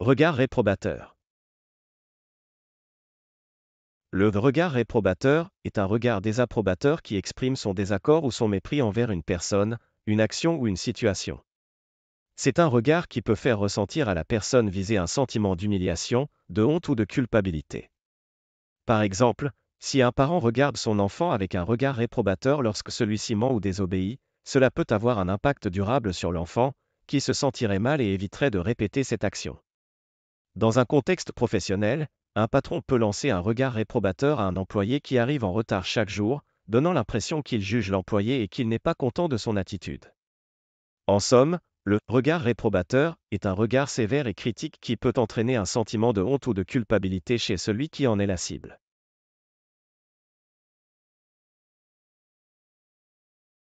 Regard réprobateur. Le regard réprobateur est un regard désapprobateur qui exprime son désaccord ou son mépris envers une personne, une action ou une situation. C'est un regard qui peut faire ressentir à la personne visée un sentiment d'humiliation, de honte ou de culpabilité. Par exemple, si un parent regarde son enfant avec un regard réprobateur lorsque celui-ci ment ou désobéit, cela peut avoir un impact durable sur l'enfant, qui se sentirait mal et éviterait de répéter cette action. Dans un contexte professionnel, un patron peut lancer un regard réprobateur à un employé qui arrive en retard chaque jour, donnant l'impression qu'il juge l'employé et qu'il n'est pas content de son attitude. En somme, le regard réprobateur est un regard sévère et critique qui peut entraîner un sentiment de honte ou de culpabilité chez celui qui en est la cible.